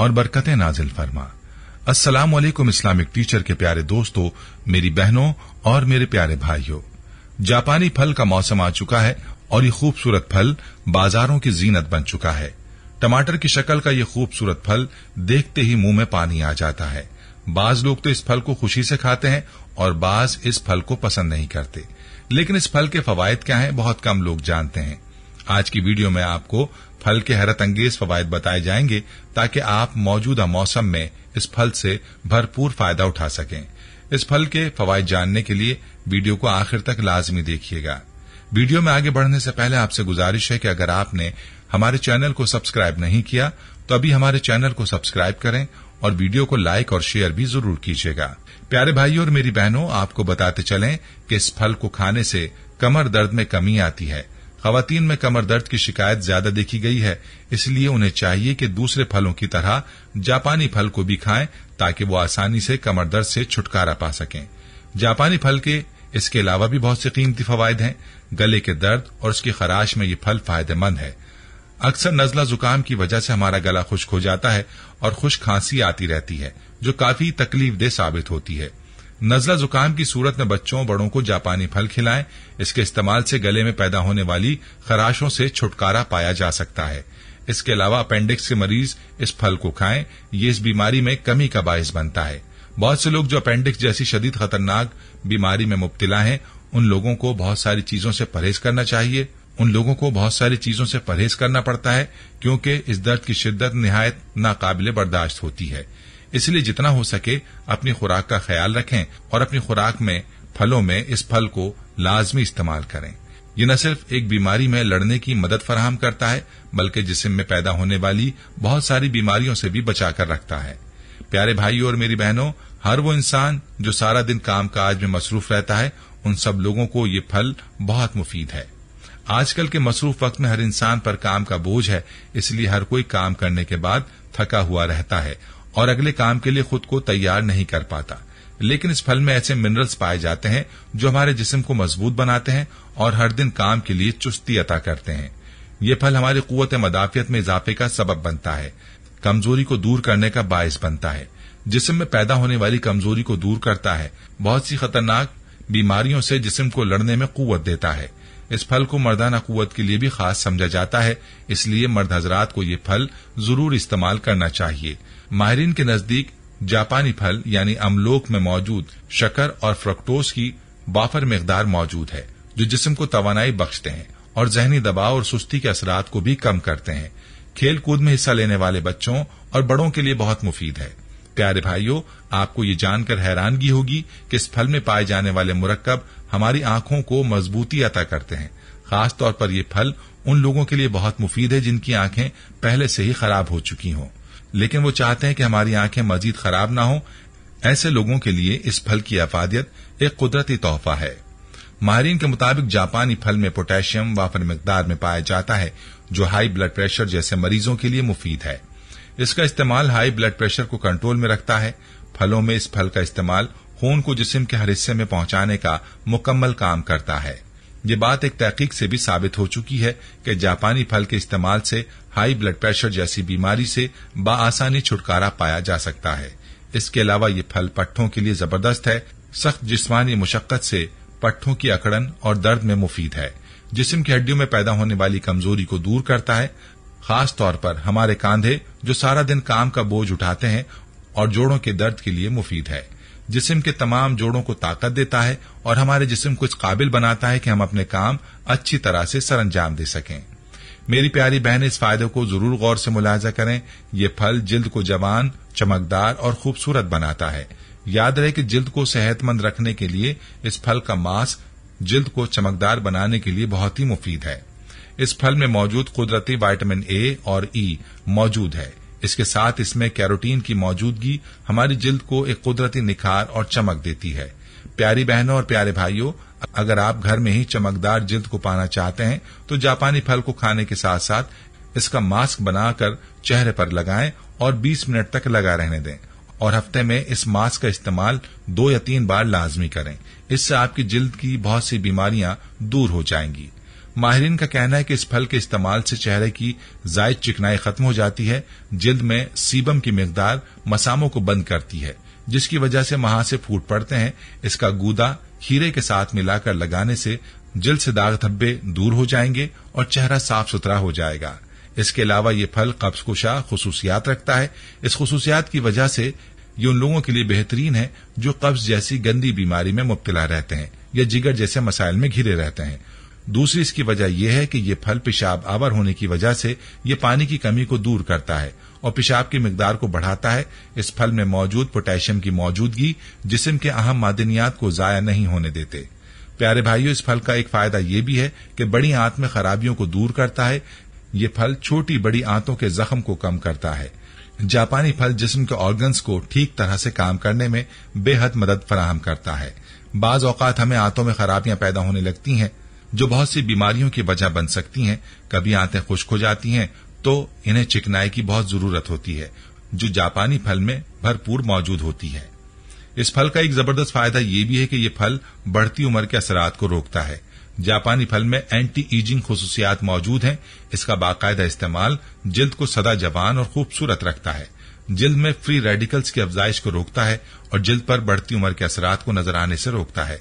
और बरकतें नाजिल फरमा अस्सलाम वालेकुम इस्लामिक टीचर के प्यारे दोस्तों मेरी बहनों और मेरे प्यारे भाइयों जापानी फल का मौसम आ चुका है और ये खूबसूरत फल बाजारों की जीनत बन चुका है टमाटर की शक्ल का ये खूबसूरत फल देखते ही मुंह में पानी आ जाता है बाज लोग तो इस फल को खुशी से खाते हैं और बाज इस फल को पसंद नहीं करते लेकिन इस फल के फवायद क्या हैं बहुत कम लोग जानते हैं आज की वीडियो में आपको फल के हैरत अंगेज फवायद बताए जाएंगे ताकि आप मौजूदा मौसम में इस फल से भरपूर फायदा उठा सकें इस फल के फवायद जानने के लिए वीडियो को आखिर तक लाजमी देखिएगा वीडियो में आगे बढ़ने से पहले आपसे गुजारिश है कि अगर आपने हमारे चैनल को सब्सक्राइब नहीं किया तो अभी हमारे चैनल को सब्सक्राइब करें और वीडियो को लाइक और शेयर भी जरूर कीजिएगा प्यारे भाइयों और मेरी बहनों आपको बताते चलें कि इस फल को खाने से कमर दर्द में कमी आती है खातन में कमर दर्द की शिकायत ज्यादा देखी गई है इसलिए उन्हें चाहिए कि दूसरे फलों की तरह जापानी फल को भी खाएं ताकि वो आसानी से कमर दर्द से छुटकारा पा सकें जापानी फल के इसके अलावा भी बहुत से कीमती फवायद हैं गले के दर्द और उसकी खराश में ये फल फायदेमंद है अक्सर नजला जुकाम की वजह से हमारा गला खुश्क हो जाता है और खुश खांसी आती रहती है जो काफी तकलीफ दे साबित होती है नजला जुकाम की सूरत में बच्चों बड़ों को जापानी फल खिलाएं इसके इस्तेमाल से गले में पैदा होने वाली खराशों से छुटकारा पाया जा सकता है इसके अलावा अपेंडिक्स के मरीज इस फल को खाएं ये इस बीमारी में कमी का बायस बनता है बहुत से लोग जो अपेंडिक्स जैसी शदीद खतरनाक बीमारी में मुबतला हैं उन लोगों को बहुत सारी चीजों से परहेज करना चाहिए उन लोगों को बहुत सारी चीजों से परहेज करना पड़ता है क्योंकि इस दर्द की शिद्दत नहायत नाकाबिले बर्दाश्त होती है इसलिए जितना हो सके अपनी खुराक का ख्याल रखें और अपनी खुराक में फलों में इस फल को लाजमी इस्तेमाल करें यह न सिर्फ एक बीमारी में लड़ने की मदद फराहम करता है बल्कि जिसम में पैदा होने वाली बहुत सारी बीमारियों से भी बचा कर रखता है प्यारे भाइयों और मेरी बहनों हर वो इंसान जो सारा दिन काम काज में मसरूफ रहता है उन सब लोगों को ये फल बहुत मुफीद है आजकल के मसरूफ वक्त में हर इंसान पर काम का बोझ है इसलिए हर कोई काम करने के बाद थका हुआ रहता है और अगले काम के लिए खुद को तैयार नहीं कर पाता लेकिन इस फल में ऐसे मिनरल्स पाए जाते हैं जो हमारे जिस्म को मजबूत बनाते हैं और हर दिन काम के लिए चुस्ती अता करते हैं ये फल हमारी कुत मदाफियत में इजाफे का सबब बनता है कमजोरी को दूर करने का बायस बनता है जिसम में पैदा होने वाली कमजोरी को दूर करता है बहुत सी खतरनाक बीमारियों से जिसम को लड़ने में कुत देता है इस फल को मर्दाना क़ुत के लिए भी खास समझा जाता है इसलिए मर्द हजरात को ये फल जरूर इस्तेमाल करना चाहिए माहरीन के नजदीक जापानी फल यानी अमलोक में मौजूद शकर और फ्रक्टोज की बाफर मकदार मौजूद है जो जिसम को तोानाई बख्शते हैं और जहनी दबाव और सुस्ती के असरात को भी कम करते हैं खेल कूद में हिस्सा लेने वाले बच्चों और बड़ों के लिए बहुत मुफीद है प्यारे भाइयों आपको ये जानकर हैरानगी होगी कि इस फल में पाए जाने वाले मुरक्कब हमारी आंखों को मजबूती अता करते हैं खासतौर पर यह फल उन लोगों के लिए बहुत मुफीद है जिनकी आंखें पहले से ही खराब हो चुकी हों लेकिन वो चाहते हैं कि हमारी आंखें मजीद खराब ना हो ऐसे लोगों के लिए इस फल की अफादियत एक कुदरती तोहफा है माहरीन के मुताबिक जापानी फल में पोटेशियम वाफर मकदार में पाया जाता है जो हाई ब्लड प्रेशर जैसे मरीजों के लिए मुफीद है इसका इस्तेमाल हाई ब्लड प्रेशर को कंट्रोल में रखता है फलों में इस फल का इस्तेमाल खून को जिसम के हर हिस्से में पहुंचाने का मुकम्मल काम करता है ये बात एक तहकीक से भी साबित हो चुकी है कि जापानी फल के इस्तेमाल से हाई ब्लड प्रेशर जैसी बीमारी से बासानी छुटकारा पाया जा सकता है इसके अलावा ये फल पट्टों के लिए जबरदस्त है सख्त जिस्मानी मुशक्कत से पट्टों की अकड़न और दर्द में मुफीद है जिसम की हड्डियों में पैदा होने वाली कमजोरी को दूर करता है खास तौर पर हमारे कांधे जो सारा दिन काम का बोझ उठाते हैं और जोड़ों के दर्द के लिए मुफीद है जिसम के तमाम जोड़ों को ताकत देता है और हमारे जिसम को इस काबिल बनाता है कि हम अपने काम अच्छी तरह से सरंजाम दे सकें मेरी प्यारी बहन इस फायदे को जरूर गौर से मुलाजा करें यह फल जिल्द को जवान चमकदार और खूबसूरत बनाता है याद रहे कि जिल्द को सेहतमंद रखने के लिए इस फल का मांस जिल्द को चमकदार बनाने के लिए बहुत ही मुफीद है इस फल में मौजूद कुदरती वाइटामिन ए और ई मौजूद है इसके साथ इसमें कैरोटीन की मौजूदगी हमारी जिल्द को एक कुदरती निखार और चमक देती है प्यारी बहनों और प्यारे भाइयों अगर आप घर में ही चमकदार जिल्द को पाना चाहते हैं तो जापानी फल को खाने के साथ साथ इसका मास्क बनाकर चेहरे पर लगाएं और 20 मिनट तक लगा रहने दें और हफ्ते में इस मास्क का इस्तेमाल दो या तीन बार लाजमी करें इससे आपकी जिल्द की बहुत सी बीमारियां दूर हो जाएंगी माहरीन का कहना है कि इस फल के इस्तेमाल से चेहरे की जायद चिकनाई खत्म हो जाती है जिल्द में सीबम की मकदार मसामों को बंद करती है जिसकी वजह से महा से फूट पड़ते हैं इसका गूदा हीरे के साथ मिलाकर लगाने से जल्द से दाग धब्बे दूर हो जाएंगे और चेहरा साफ सुथरा हो जाएगा इसके अलावा ये फल कब्ज कुशा खसूसियात रखता है इस खसूसियात की वजह से ये उन लोगों के लिए बेहतरीन है जो कब्ज जैसी गंदी बीमारी में मुबतला रहते हैं या जिगर जैसे मसाइल में घिरे रहते हैं दूसरी इसकी वजह यह है कि यह फल पेशाब आवर होने की वजह से ये पानी की कमी को दूर करता है और पेशाब की मकदार को बढ़ाता है इस फल में मौजूद पोटेशियम की मौजूदगी जिसम के अहम मादनियात को ज़ाया नहीं होने देते प्यारे भाइयों इस फल का एक फायदा यह भी है कि बड़ी आंत में खराबियों को दूर करता है ये फल छोटी बड़ी आंतों के जख्म को कम करता है जापानी फल जिस्म के ऑर्गन्स को ठीक तरह से काम करने में बेहद मदद फराहम करता है बाज औकात हमें आंतों में खराबियां पैदा होने लगती हैं जो बहुत सी बीमारियों की वजह बन सकती हैं कभी आंतें खुश्क हो जाती हैं तो इन्हें चिकनाई की बहुत जरूरत होती है जो जापानी फल में भरपूर मौजूद होती है इस फल का एक जबरदस्त फायदा यह भी है कि यह फल बढ़ती उम्र के असरात को रोकता है जापानी फल में एंटी ईजिंग खसूसियात मौजूद हैं इसका बाकायदा इस्तेमाल जिल्द को सदा जवान और खूबसूरत रखता है जिल्द में फ्री रेडिकल्स की अफजाइश को रोकता है और जिल्द पर बढ़ती उम्र के असरात को नजर आने से रोकता है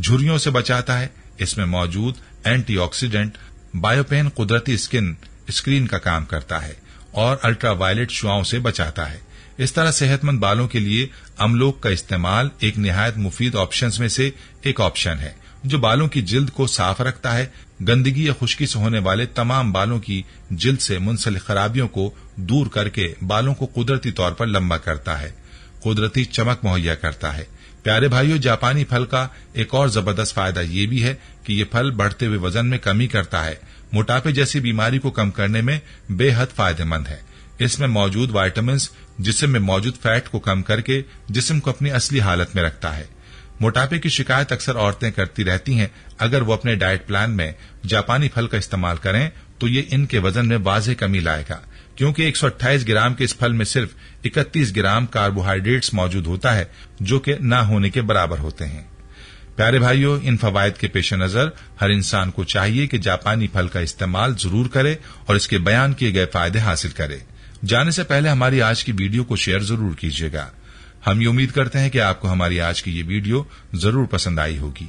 झुरियों से बचाता है इसमें मौजूद एंटीऑक्सीडेंट बायोपेन कुदरती स्किन स्क्रीन का काम करता है और अल्ट्रावायलेट शुआओं से बचाता है इस तरह सेहतमंद बालों के लिए अमलोक का इस्तेमाल एक निहायत मुफीद ऑप्शन में से एक ऑप्शन है जो बालों की जिल्द को साफ रखता है गंदगी या खुश्की से होने वाले तमाम बालों की जिल्द से मुंसलिक खराबियों को दूर करके बालों को कुदरती तौर पर लंबा करता है कुदरती चमक मुहैया करता है प्यारे भाइयों जापानी फल का एक और जबरदस्त फायदा ये भी है कि ये फल बढ़ते हुए वजन में कमी करता है मोटापे जैसी बीमारी को कम करने में बेहद फायदेमंद है इसमें मौजूद वाइटामिन जिसम में मौजूद फैट को कम करके जिसम को अपनी असली हालत में रखता है मोटापे की शिकायत अक्सर औरतें करती रहती हैं अगर वो अपने डाइट प्लान में जापानी फल का इस्तेमाल करें तो ये इनके वजन में वाजे कमी लाएगा क्योंकि 128 ग्राम के इस फल में सिर्फ 31 ग्राम कार्बोहाइड्रेट्स मौजूद होता है जो कि ना होने के बराबर होते हैं प्यारे भाइयों इन फवायद के पेश नजर हर इंसान को चाहिए कि जापानी फल का इस्तेमाल जरूर करे और इसके बयान किए गए फायदे हासिल करे जाने से पहले हमारी आज की वीडियो को शेयर जरूर कीजिएगा हम ये उम्मीद करते हैं कि आपको हमारी आज की ये वीडियो जरूर पसंद आई होगी